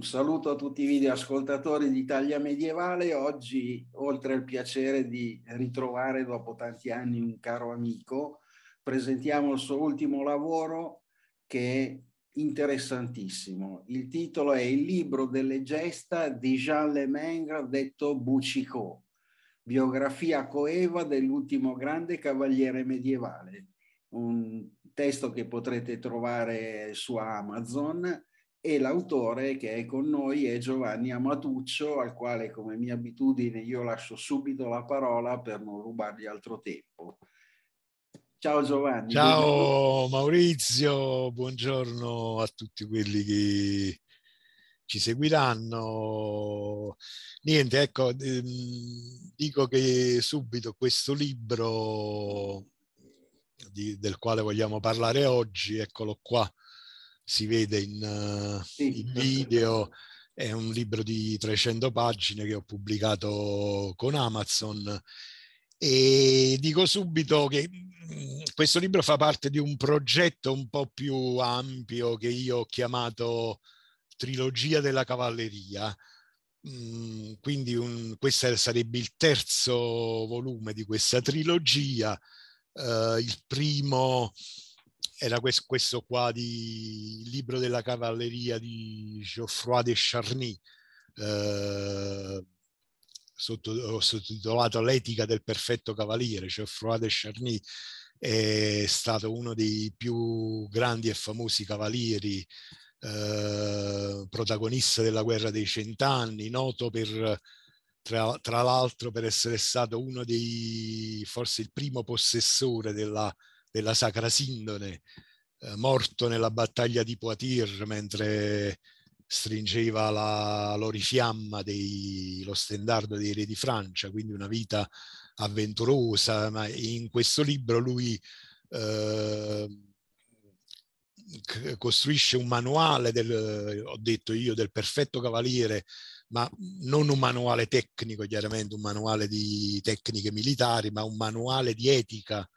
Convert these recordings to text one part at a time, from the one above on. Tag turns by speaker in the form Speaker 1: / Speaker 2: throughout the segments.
Speaker 1: saluto a tutti i videoascoltatori d'Italia Medievale. Oggi, oltre al piacere di ritrovare dopo tanti anni un caro amico, presentiamo il suo ultimo lavoro che interessantissimo. Il titolo è Il libro delle gesta di Jean Lemengre, detto Bucicot, biografia coeva dell'ultimo grande cavaliere medievale. Un testo che potrete trovare su Amazon e l'autore che è con noi è Giovanni Amatuccio, al quale come mia abitudine io lascio subito la parola per non rubargli altro tempo. Ciao Giovanni. Ciao
Speaker 2: Maurizio, buongiorno a tutti quelli che ci seguiranno. Niente, ecco, ehm, dico che subito questo libro di, del quale vogliamo parlare oggi, eccolo qua, si vede in, sì, in video, è un libro di 300 pagine che ho pubblicato con Amazon e dico subito che mm, questo libro fa parte di un progetto un po' più ampio che io ho chiamato Trilogia della Cavalleria. Mm, quindi un, questo sarebbe il terzo volume di questa trilogia. Uh, il primo era questo, questo qua di Libro della Cavalleria di Geoffroy de Charny. Uh, sotto, sottotitolato L'etica del perfetto cavaliere, cioè Froid de Charny, è stato uno dei più grandi e famosi cavalieri, eh, protagonista della guerra dei cent'anni, noto per tra, tra, l'altro per essere stato uno dei, forse il primo possessore della, della Sacra Sindone, eh, morto nella battaglia di Poitiers mentre stringeva la, l'orifiamma dello standard dei re di Francia, quindi una vita avventurosa, ma in questo libro lui eh, costruisce un manuale del, ho detto io, del perfetto cavaliere, ma non un manuale tecnico, chiaramente un manuale di tecniche militari, ma un manuale di etica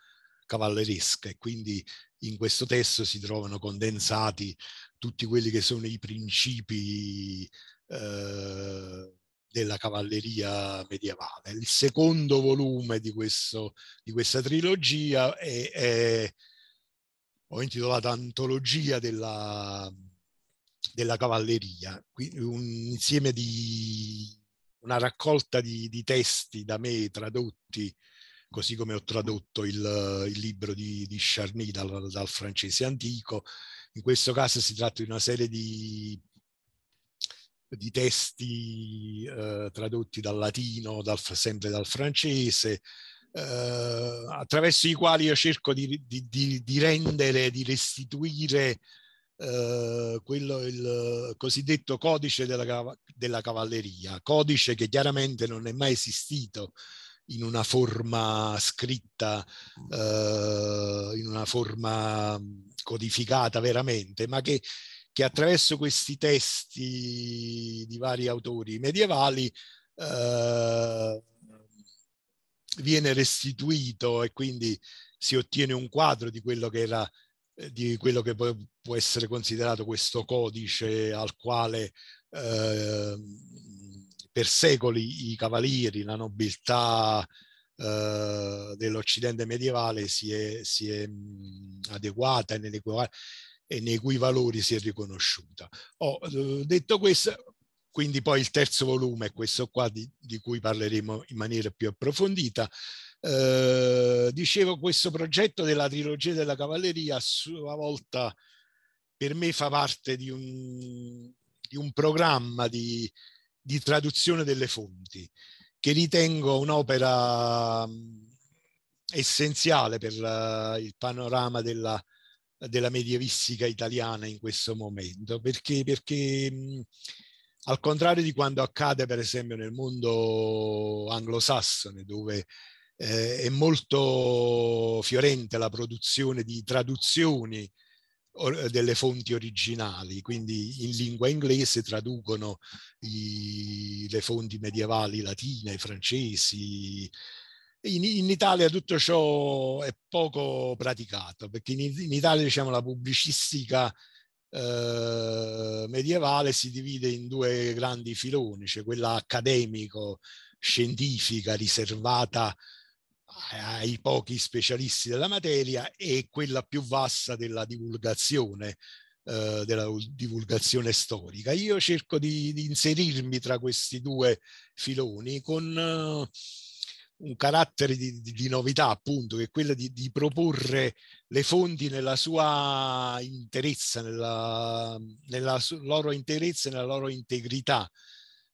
Speaker 2: cavalleresca e quindi in questo testo si trovano condensati tutti quelli che sono i principi eh, della cavalleria medievale. Il secondo volume di, questo, di questa trilogia è, è, ho intitolato Antologia della, della cavalleria, un insieme di una raccolta di, di, testi da me tradotti, così come ho tradotto il, il libro di, di Charny dal, dal francese antico in questo caso si tratta di una serie di, di testi eh, tradotti dal latino, dal, sempre dal francese, eh, attraverso i quali io cerco di, di, di rendere, di restituire eh, quello, il cosiddetto codice della, della cavalleria, codice che chiaramente non è mai esistito in una forma scritta, eh, in una forma codificata veramente, ma che, che, attraverso questi testi di vari autori medievali eh, viene restituito e quindi si ottiene un quadro di quello che era eh, di quello che può, essere considerato questo codice al quale eh, per secoli i cavalieri, la nobiltà eh, dell'Occidente medievale si è, si è adeguata e nei, e nei, cui valori si è riconosciuta. Oh, eh, detto questo, quindi poi il terzo volume, è questo qua di, di cui parleremo in maniera più approfondita, eh, dicevo questo progetto della trilogia della cavalleria a sua volta per me fa parte di un, di un programma di, di traduzione delle fonti, che ritengo un'opera mm, essenziale per eh, il panorama della, della medievistica italiana in questo momento, perché, perché mm, al contrario di quanto accade per esempio nel mondo anglosassone, dove eh, è molto fiorente la produzione di traduzioni eh, delle fonti originali, quindi in lingua inglese traducono i, le fonti medievali latine, francesi. In, in, Italia tutto ciò è poco praticato, perché in, in Italia diciamo, la pubblicistica eh, medievale si divide in due grandi filoni, cioè quella accademico, scientifica, riservata ai pochi specialisti della materia e quella più vasta della divulgazione, eh, della divulgazione storica. Io cerco di, di, inserirmi tra questi due filoni con eh, un carattere di, di, di, novità, appunto, che è quello di, proporre le fonti nella sua interezza, nella, nella loro interezza e nella loro integrità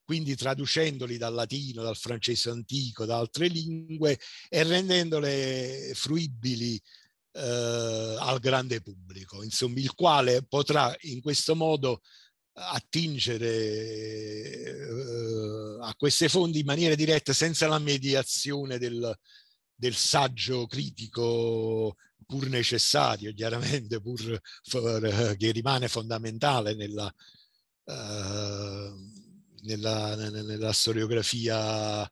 Speaker 2: quindi traducendoli dal latino, dal francese antico, da altre lingue e rendendole fruibili eh, al grande pubblico, insomma, il quale potrà in questo modo attingere eh, a queste fonti in maniera diretta senza la mediazione del, del saggio critico pur necessario, chiaramente, pur for, eh, che rimane fondamentale nella, eh, nella, nella storiografia eh,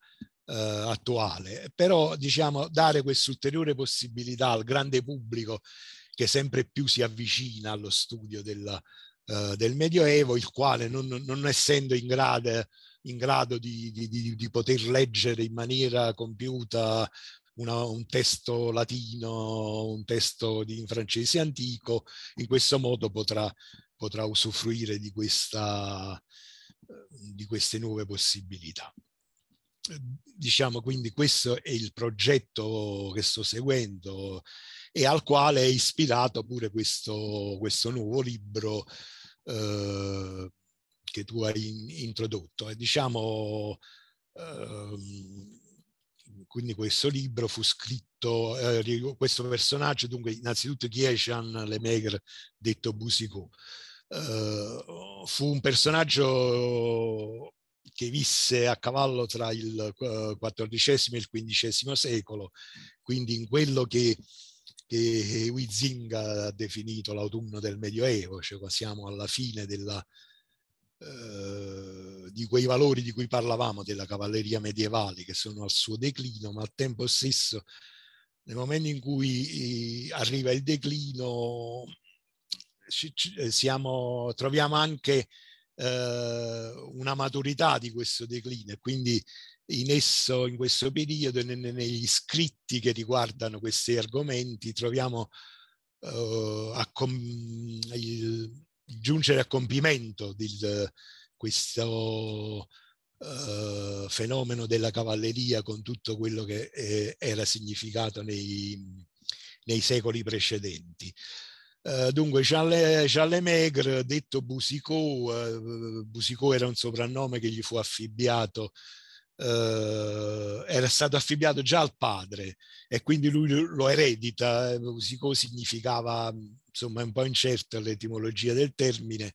Speaker 2: attuale, però diciamo dare quest'ulteriore possibilità al grande pubblico che sempre più si avvicina allo studio della, eh, del Medioevo, il quale non, non essendo in grado, in grado di, di, di, di poter leggere in maniera compiuta una, un testo latino, un testo in francese antico, in questo modo potrà, potrà usufruire di questa, Ehm, di queste nuove possibilità. Ehm, diciamo quindi questo è il progetto che sto seguendo e al quale è ispirato pure questo, questo nuovo libro eh, che tu hai introdotto. E diciamo, ehm, quindi questo libro fu scritto, eh, questo personaggio, dunque innanzitutto Kieshan Lemaire, detto Busicot, eh, fu un personaggio che visse a cavallo tra il XIV eh, e il XV secolo, quindi in quello che, che Huizinga ha definito l'autunno del Medioevo, cioè siamo alla fine della, uh, di quei valori di cui parlavamo, della cavalleria medievale, che sono al suo declino, ma al tempo stesso, nel momento in cui arriva il declino, eh, siamo, troviamo anche eh, una maturità di questo declino e quindi in esso, in questo periodo, ne, negli scritti che riguardano questi argomenti, troviamo eh, a il, giungere a compimento di questo eh, fenomeno della cavalleria con tutto quello che eh, era significato nei, nei secoli precedenti. Eh, dunque, Charles, Charles Maigre, detto Busicot, uh, eh, Busicot era un soprannome che gli fu affibbiato, uh, era stato affibbiato già al padre e quindi lui lo eredita. Busicot significava, insomma, è un po' incerta l'etimologia del termine,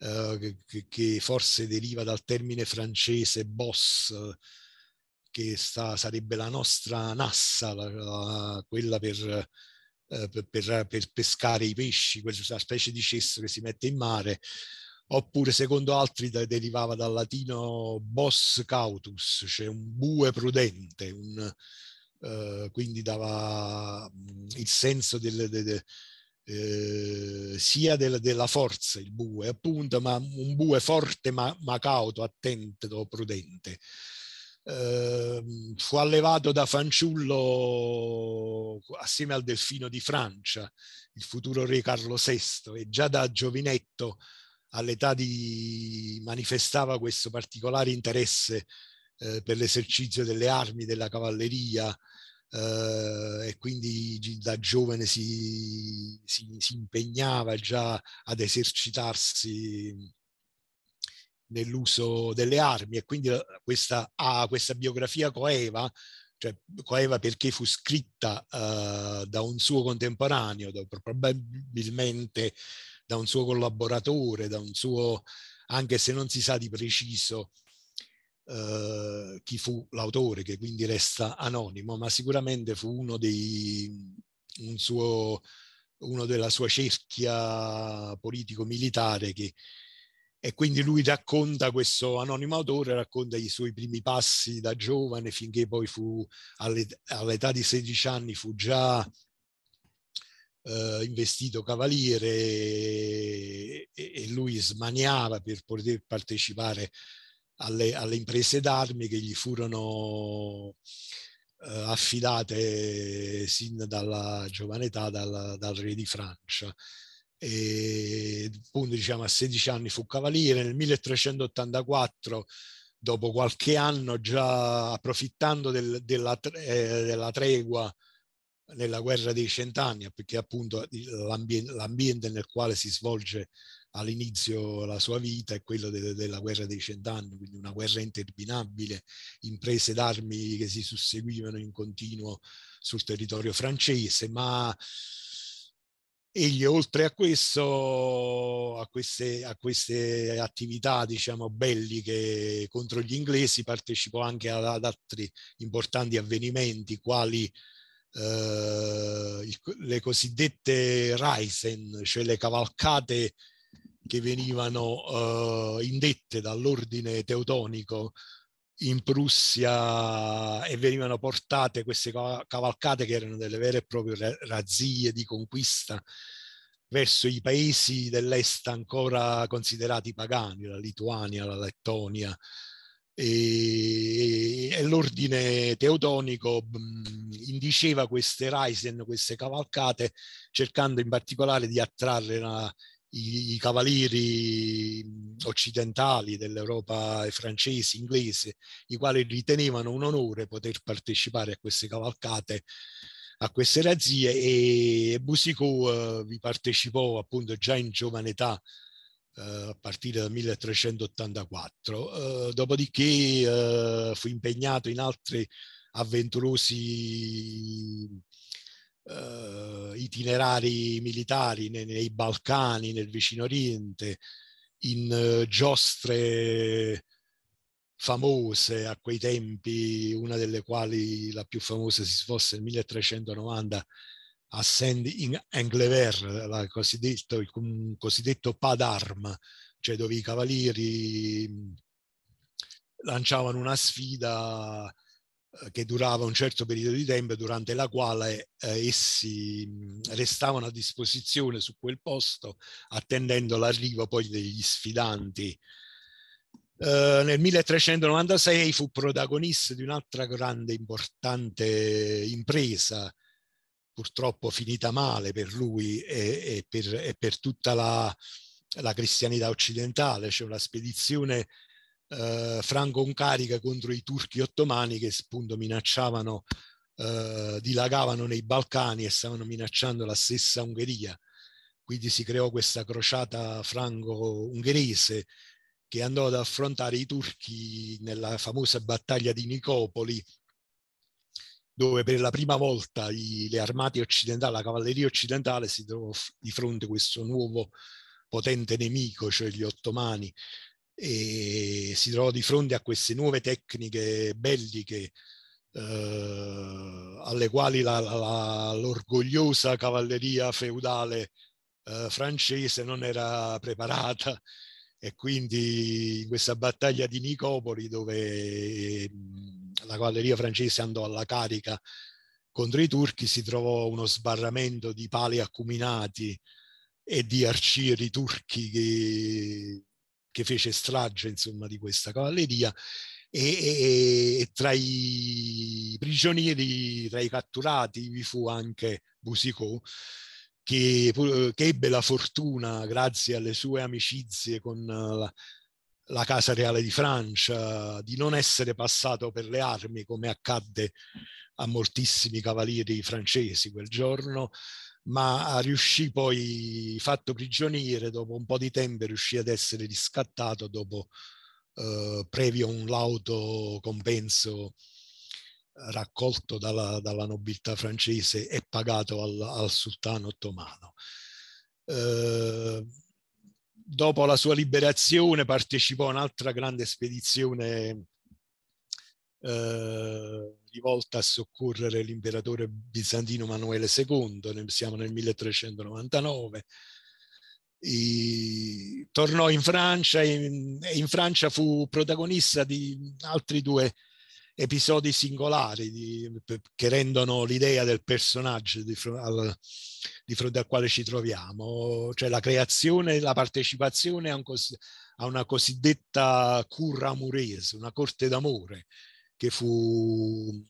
Speaker 2: che, che, forse deriva dal termine francese boss, che sta, sarebbe la nostra nassa, la, la, quella per eh, per, per, pescare i pesci, questa specie di cesso che si mette in mare, oppure secondo altri da, derivava dal latino bos cautus, cioè un bue prudente, un, eh, quindi dava mm, il senso del, de, de, eh, sia del, della forza, il bue appunto, ma un bue forte ma, ma cauto, attento, prudente. Ehm, fu allevato da fanciullo assieme al delfino di Francia, il futuro re Carlo VI, e già da giovinetto all'età di manifestava questo particolare interesse eh, per l'esercizio delle armi, della cavalleria, Uh, e quindi da giovane si, si, si, impegnava già ad esercitarsi nell'uso delle armi e quindi eh, questa, ah, questa biografia coeva, cioè coeva perché fu scritta uh, da un suo contemporaneo, da, probabilmente da un suo collaboratore, da un suo, anche se non si sa di preciso uh, chi fu l'autore, che quindi resta anonimo, ma sicuramente fu uno dei, un suo, uno della sua cerchia politico-militare che e quindi lui racconta questo anonimo autore, racconta i suoi primi passi da giovane finché poi fu all'età di 16 anni fu già eh, investito cavaliere e, e, lui smaniava per poter partecipare alle, alle imprese d'armi che gli furono eh, affidate sin dalla giovane età dal, dal re di Francia e appunto diciamo a 16 anni fu cavaliere, nel 1384 dopo qualche anno già approfittando del, della, eh, della, tregua nella guerra dei cent'anni, perché appunto l'ambiente, l'ambiente nel quale si svolge all'inizio la sua vita è quello de- della guerra dei cent'anni, quindi una guerra interminabile, imprese d'armi che si susseguivano in continuo sul territorio francese, ma egli oltre a questo, a queste, a queste attività diciamo belliche contro gli inglesi, partecipò anche ad altri importanti avvenimenti quali eh, il, le cosiddette Risen cioè le cavalcate che venivano eh, indette dall'ordine teutonico in Prussia e venivano portate queste cavalcate che erano delle vere e proprie razzie di conquista verso i paesi dell'est ancora considerati pagani, la Lituania, la Lettonia, e, l'ordine teutonico indiceva queste Reisen, queste cavalcate, cercando in particolare di attrarre la, i, i cavalieri occidentali dell'Europa francesi, inglesi, i quali ritenevano un onore poter partecipare a queste cavalcate a queste razzie e Busico eh, vi partecipò appunto già in giovane età eh, a partire dal 1384, eh, dopodiché eh, fu impegnato in altri avventurosi eh, itinerari militari nei, nei, Balcani, nel vicino Oriente, in eh, giostre famose a quei tempi, una delle quali la più famosa si svolse nel 1390 a Saint-Anglever, cosiddetto, il cosiddetto pas d'arme, cioè dove i cavalieri lanciavano una sfida eh, che durava un certo periodo di tempo durante la quale eh, essi restavano a disposizione su quel posto attendendo l'arrivo poi degli sfidanti. Eh, nel 1396 fu protagonista di un'altra grande importante impresa, purtroppo finita male per lui e, e, per, e per, tutta la, la cristianità occidentale, cioè una spedizione eh, franco carica contro i turchi ottomani che appunto minacciavano, eh, dilagavano nei Balcani e stavano minacciando la stessa Ungheria. Quindi si creò questa crociata franco-ungherese che andò ad affrontare i turchi nella famosa battaglia di Nicopoli, dove per la prima volta i, le armate occidentali, la cavalleria occidentale si trovò di fronte a questo nuovo potente nemico, cioè gli ottomani, e si trova di fronte a queste nuove tecniche belliche eh, alle quali la, la, l'orgogliosa cavalleria feudale eh, francese non era preparata e quindi in questa battaglia di Nicopoli dove la cavalleria francese andò alla carica contro i turchi si trovò uno sbarramento di pali acuminati e di arcieri turchi che che fece strage insomma, di questa cavalleria e, e, e, tra i prigionieri, tra i catturati, vi fu anche Boussicot, che, che, ebbe la fortuna, grazie alle sue amicizie con la, la, Casa Reale di Francia, di non essere passato per le armi, come accadde a moltissimi cavalieri francesi quel giorno, ma ah, riuscì poi, fatto prigioniere, dopo un po' di tempo riuscì ad essere riscattato dopo eh, previo un lauto compenso eh, raccolto dalla, dalla nobiltà francese e pagato al, al sultano ottomano. Eh, dopo la sua liberazione partecipò a un'altra grande spedizione eh, rivolta a soccorrere l'imperatore bizantino Manuele II, siamo nel 1399. E tornò in Francia e in, Francia fu protagonista di altri due episodi singolari di, che rendono l'idea del personaggio di, al, di, fronte al quale ci troviamo, cioè la creazione e la partecipazione a, un cos, a, una cosiddetta curra murese, una corte d'amore, che fu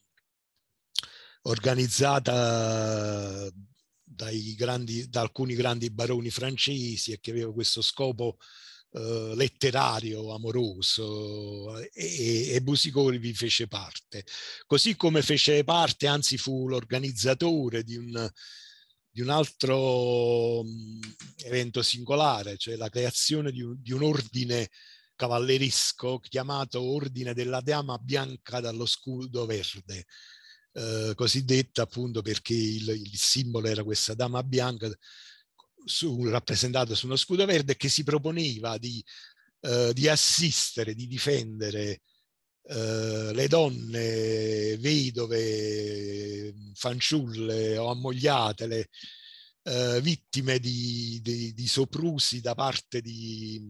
Speaker 2: organizzata grandi, da alcuni grandi baroni francesi e che aveva questo scopo eh, letterario, amoroso e, e Busicori vi fece parte. Così come fece parte, anzi fu l'organizzatore di un, di un altro mm, evento singolare, cioè la creazione di un, di un ordine cavallerisco chiamato Ordine della Dama Bianca dallo scudo verde, eh, cosiddetta appunto perché il, il, simbolo era questa dama bianca su, rappresentata su uno scudo verde che si proponeva di, eh, di assistere, di difendere Uh, le donne vedove, fanciulle o ammogliate, uh, eh, vittime di, di, di, soprusi da parte di,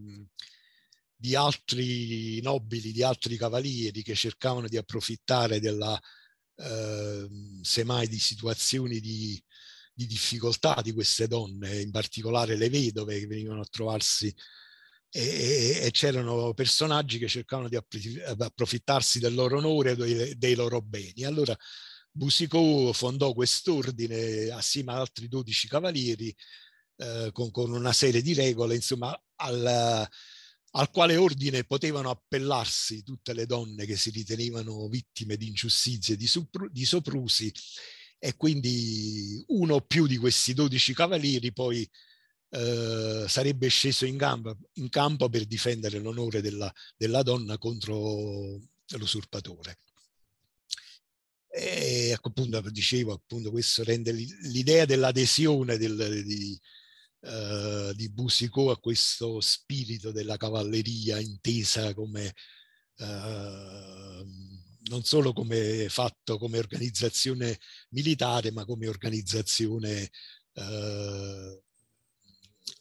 Speaker 2: di altri nobili, di altri cavalieri che cercavano di approfittare della, eh, semmai, di situazioni di, di, difficoltà di queste donne, in particolare le vedove che venivano a trovarsi e, e, e c'erano personaggi che cercavano di approfittarsi del loro onore e dei, dei loro beni. Allora Busicò fondò quest'ordine assieme ad altri 12 cavalieri eh, con, con, una serie di regole, insomma, al, al quale ordine potevano appellarsi tutte le donne che si ritenevano vittime di ingiustizie, di, sopru- di soprusi e quindi uno o più di questi dodici cavalieri poi eh, sarebbe sceso in, gamba, in, campo per difendere l'onore della, della donna contro l'usurpatore. E ecco, appunto dicevo, appunto, questo rende l'idea dell'adesione del, di, eh, di Busico a questo spirito della cavalleria intesa come eh, non solo come fatto come organizzazione militare, ma come organizzazione eh,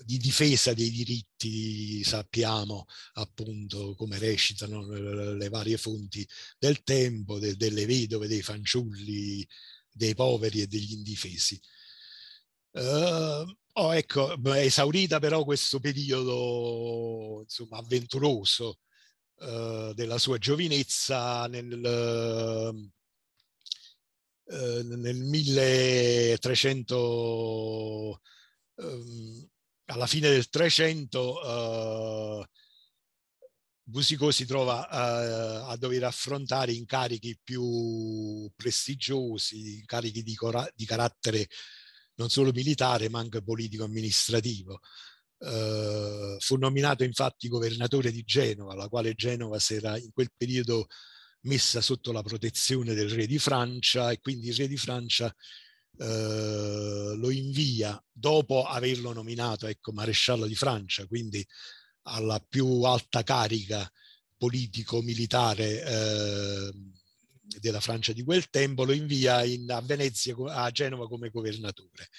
Speaker 2: di difesa dei diritti, sappiamo appunto come recitano le varie fonti del tempo, de, delle vedove, dei fanciulli, dei poveri e degli indifesi. Uh, Oh, ecco, è esaurita però questo periodo insomma, avventuroso eh, della sua giovinezza nel, eh, nel 1300, eh, alla fine del 300 eh, Busico si trova uh, a dover affrontare incarichi più prestigiosi, incarichi di, di carattere non solo militare ma anche politico-amministrativo. Eh, fu nominato infatti governatore di Genova, la quale Genova si era in quel periodo messa sotto la protezione del re di Francia e quindi il re di Francia eh, lo invia dopo averlo nominato ecco, maresciallo di Francia, quindi alla più alta carica politico-militare eh, della Francia di quel tempo, lo invia in, a Venezia, a Genova come governatore.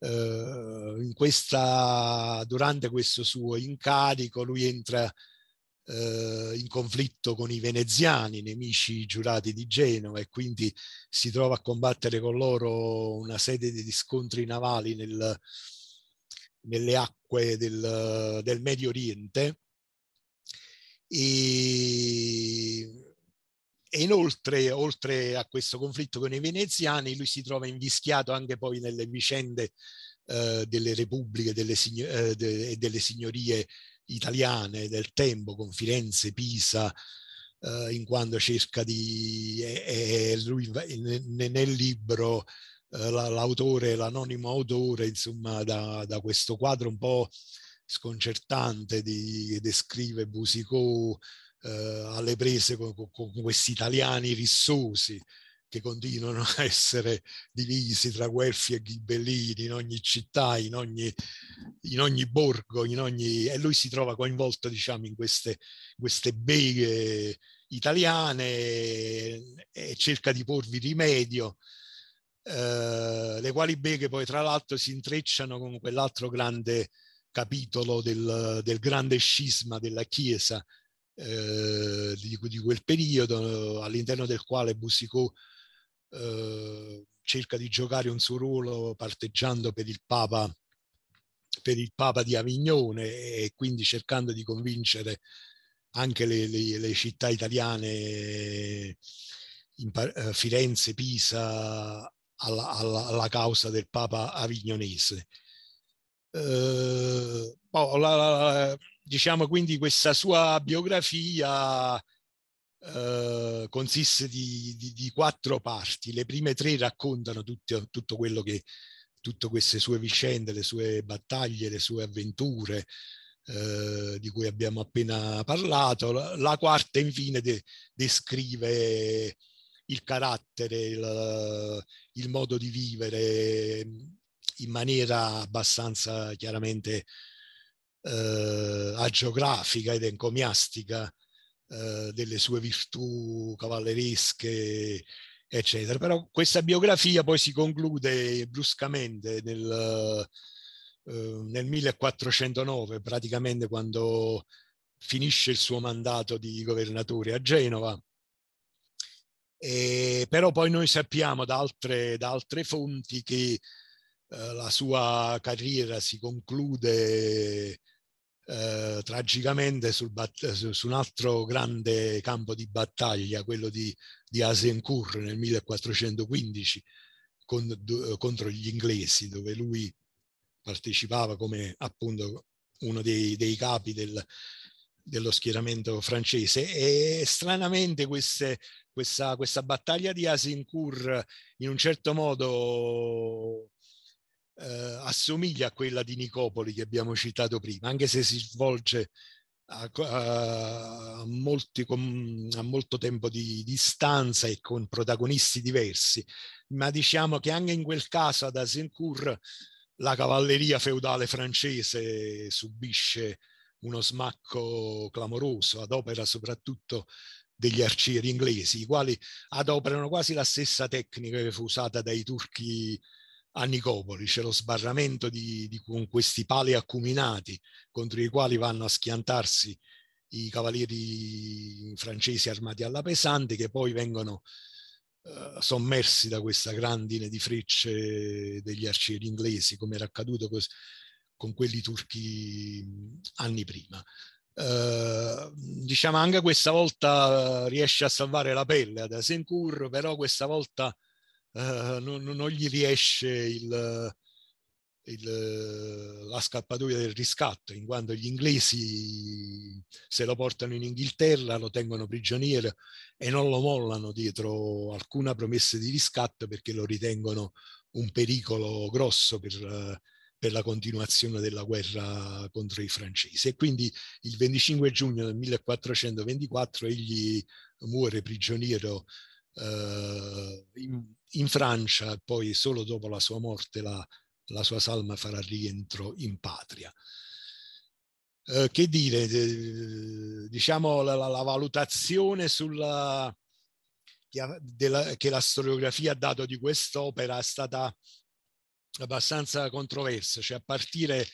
Speaker 2: Eh, in questa, durante questo suo incarico lui entra eh, in conflitto con i veneziani, nemici giurati di Genova, e quindi si trova a combattere con loro una serie di scontri navali nel, nelle acque del, del Medio Oriente. E e inoltre, oltre a questo conflitto con i veneziani, lui si trova invischiato anche poi nelle vicende eh, delle repubbliche e delle, signo- eh, de- delle signorie italiane del tempo, con Firenze, Pisa, eh, in quanto cerca di... E, lui ne, nel libro eh, l'autore, l'anonimo autore, insomma, da, da, questo quadro un po' sconcertante di, descrive Busicò eh, alle prese con, con, questi italiani rissosi che continuano a essere divisi tra Guelfi e Ghibellini in ogni città, in ogni, in ogni borgo, in ogni... e lui si trova coinvolto diciamo, in queste, queste beghe italiane eh, e cerca di porvi rimedio. Eh, le quali beghe poi tra l'altro si intrecciano con quell'altro grande capitolo del, del grande scisma della Chiesa eh, di, di, quel periodo all'interno del quale Bussicò eh, cerca di giocare un suo ruolo parteggiando per il Papa per il Papa di Avignone e quindi cercando di convincere anche le, le, le città italiane, in, eh, Firenze, Pisa, alla, alla, alla, causa del Papa avignonese. Eh, oh, la, la, diciamo quindi questa sua biografia eh, consiste di, di, di, quattro parti. Le prime tre raccontano tutto, tutto quello che, tutte queste sue vicende, le sue battaglie, le sue avventure eh, di cui abbiamo appena parlato. La, la quarta infine de, descrive il carattere, il, il, modo di vivere in maniera abbastanza chiaramente eh, agiografica ed encomiastica eh, delle sue virtù cavalleresche, eccetera. Però questa biografia poi si conclude bruscamente nel, eh, nel 1409, praticamente quando finisce il suo mandato di governatore a Genova. E però poi noi sappiamo da altre, da altre fonti che eh, la sua carriera si conclude eh, tragicamente sul bat- su un altro grande campo di battaglia, quello di, di Asencourt nel 1415 con, d- contro gli inglesi, dove lui partecipava come appunto uno dei, dei capi del, dello schieramento francese e stranamente queste, questa, questa battaglia di Asincourt in un certo modo eh, assomiglia a quella di Nicopoli che abbiamo citato prima, anche se si svolge a, a, a, molti, a molto tempo di distanza e con protagonisti diversi, ma diciamo che anche in quel caso ad Azincourt la cavalleria feudale francese subisce uno smacco clamoroso ad opera soprattutto degli arcieri inglesi, i quali adoperano quasi la stessa tecnica che fu usata dai turchi a Nicopoli, c'è lo sbarramento di, di, con questi pali accuminati contro i quali vanno a schiantarsi i cavalieri francesi armati alla pesante che poi vengono eh, sommersi da questa grandine di frecce degli arcieri inglesi come era accaduto cos- con quelli turchi anni prima. Eh, diciamo anche questa volta eh, riesce a salvare la pelle ad Asencourt, però questa volta eh, non, non, gli riesce il, il, la scappatoia del riscatto, in quanto gli inglesi se lo portano in Inghilterra, lo tengono prigioniero e non lo mollano dietro alcuna promessa di riscatto perché lo ritengono un pericolo grosso per, per la continuazione della guerra contro i francesi. E quindi il 25 giugno del 1424 egli muore prigioniero eh, in, in, Francia, poi solo dopo la sua morte la, la sua salma farà rientro in patria. Eh, che dire, eh, diciamo la, la, la valutazione sulla, che, della, che, la storiografia ha dato di quest'opera è stata abbastanza controversa, cioè a partire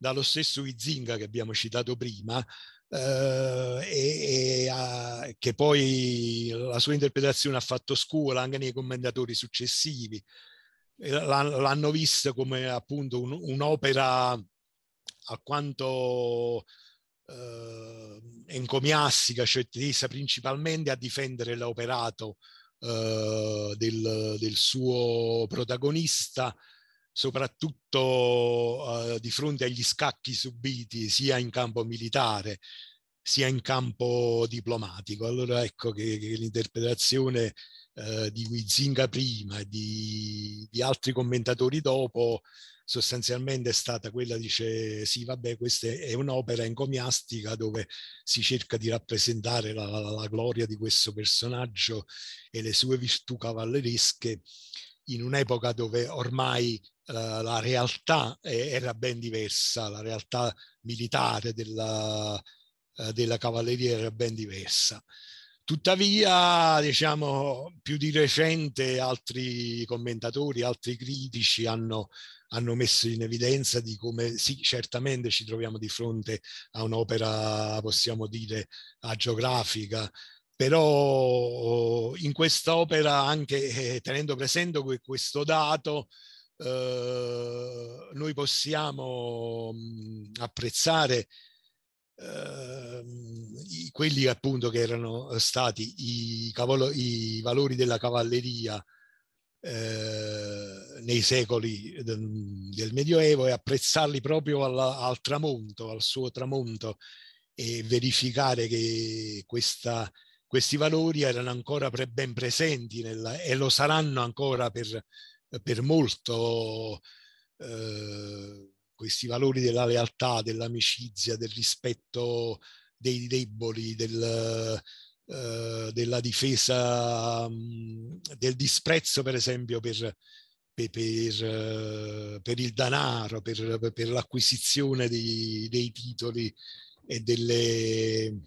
Speaker 2: dallo stesso Izinga che abbiamo citato prima, Uh, e, e uh, che poi la sua interpretazione ha fatto scuola anche nei commentatori successivi. L'hanno vista come appunto un, un'opera alquanto uh, eh, encomiastica, cioè tesa principalmente a difendere l'operato eh, del, del, suo protagonista, soprattutto eh, di fronte agli scacchi subiti sia in campo militare sia in campo diplomatico. Allora ecco che, che l'interpretazione eh, di Huizinga prima e di, di, altri commentatori dopo sostanzialmente è stata quella dice sì vabbè questa è un'opera encomiastica dove si cerca di rappresentare la, la, la gloria di questo personaggio e le sue virtù cavalleresche in un'epoca dove ormai uh, la realtà è, era ben diversa, la realtà militare della, uh, della cavalleria era ben diversa. Tuttavia, diciamo, più di recente altri commentatori, altri critici hanno, hanno messo in evidenza di come sì, certamente ci troviamo di fronte a un'opera, possiamo dire, agiografica, però oh, in quest'opera anche eh, tenendo presente questo dato eh, noi possiamo mm, apprezzare eh, i, quelli appunto che erano stati i, cavolo, i valori della cavalleria eh, nei secoli del, Medioevo e apprezzarli proprio alla, al tramonto, al suo tramonto e verificare che questa questi valori erano ancora pre ben presenti nella, e lo saranno ancora per, per molto. Eh, questi valori della lealtà, dell'amicizia, del rispetto dei deboli, del, eh, della difesa, del disprezzo per esempio per, per, per, per il denaro, per, l'acquisizione dei, dei, titoli e delle,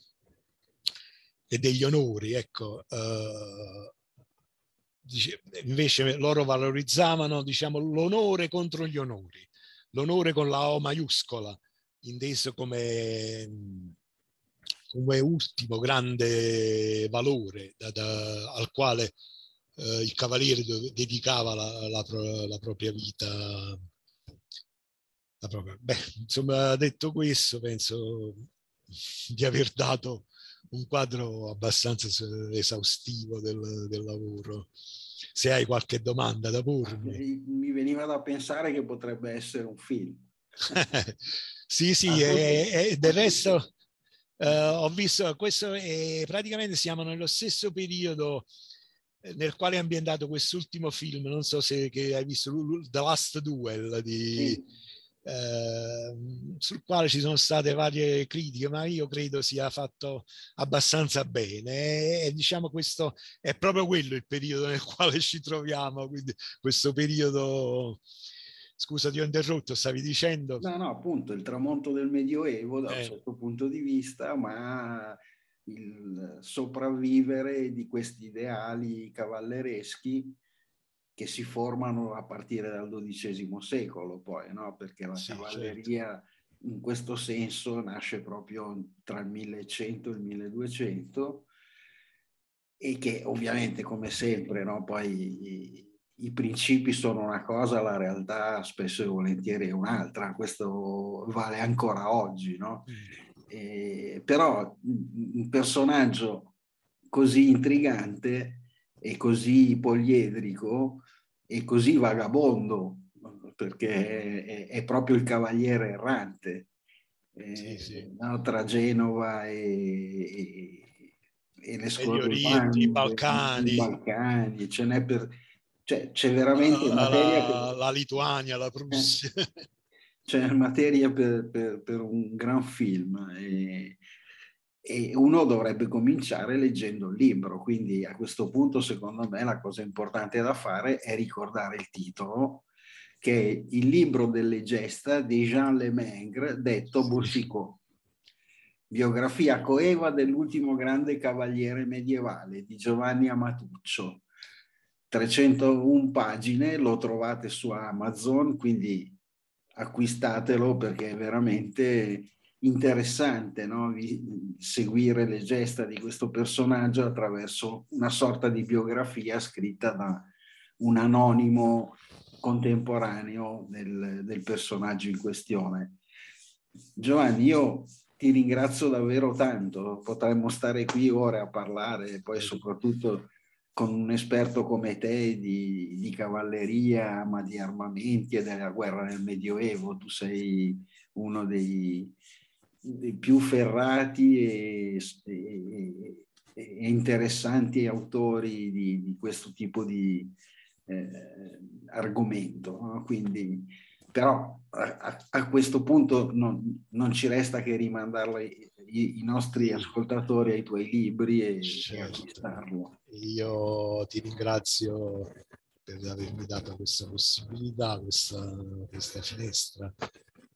Speaker 2: e degli onori, ecco, eh, invece loro valorizzavano diciamo, l'onore contro gli onori, l'onore con la O maiuscola, inteso come, come ultimo grande valore da, da, al quale eh, il cavaliere dedicava la, la, la propria vita. Beh, insomma, detto questo, penso di aver dato un quadro abbastanza esaustivo del, del lavoro. Se hai qualche domanda da porre. Ah,
Speaker 1: mi veniva da pensare che potrebbe essere un film.
Speaker 2: sì, sì, ah, e, e del resto uh, ho visto questo, è, praticamente siamo nello stesso periodo eh, nel quale è ambientato quest'ultimo film, non so se hai visto The Last Duel di... Sì Ehm, sul quale ci sono state varie critiche, ma io credo sia fatto abbastanza bene. E, e diciamo questo è proprio quello il periodo nel quale ci troviamo, quindi questo periodo scusa ti ho interrotto, stavi dicendo? No, no, appunto il tramonto del
Speaker 1: Medioevo da eh. un certo punto di vista, ma il sopravvivere di questi ideali cavallereschi che si formano a partire dal XII secolo, poi, no? perché la sì, certo. cavalleria certo. in questo senso nasce proprio tra il 1100 e il 1200 e che ovviamente come sempre no? poi i, i principi sono una cosa, la realtà spesso e volentieri è un'altra, questo vale ancora oggi. No? Eh. E, però un personaggio così intrigante e così poliedrico e così vagabondo, perché è, è proprio il cavaliere errante. Eh, sì, sì. No, tra Genova e, e, e le scuole i Balcani. Balcani, ce n'è per... Cioè, c'è veramente la, materia la,
Speaker 2: per... la Lituania, la Prussia. Eh,
Speaker 1: c'è materia per, per, per, un gran film. E, eh e uno dovrebbe cominciare leggendo il libro, quindi a questo punto secondo me la cosa importante da fare è ricordare il titolo, che è Il libro delle gesta di Jean Lemaitre, detto Bouchicot, biografia coeva dell'ultimo grande cavaliere medievale di Giovanni Amatuccio. 301 pagine, lo trovate su Amazon, quindi acquistatelo perché è veramente interessante no? seguire le gesta di questo personaggio attraverso una sorta di biografia scritta da un anonimo contemporaneo del, del personaggio in questione. Giovanni, io ti ringrazio davvero tanto, potremmo stare qui ore a parlare, poi soprattutto con un esperto come te di, di, cavalleria, ma di armamenti e della guerra nel Medioevo. Tu sei uno dei, più ferrati e, e, e interessanti autori di, di, questo tipo di eh, argomento. No? Quindi, però a, a questo punto non, non, ci resta che rimandare i, i, nostri ascoltatori ai tuoi libri e, certo.
Speaker 2: acquistarlo. Io ti ringrazio per avermi dato questa possibilità, questa, questa finestra.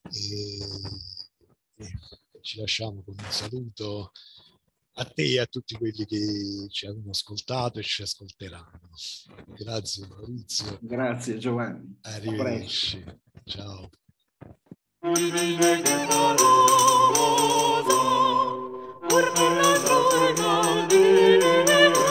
Speaker 2: E ci lasciamo con un saluto a te e a tutti quelli che ci hanno ascoltato e ci ascolteranno. Grazie Maurizio. Grazie Giovanni. Arrivederci. Ciao.
Speaker 1: Urbi nostro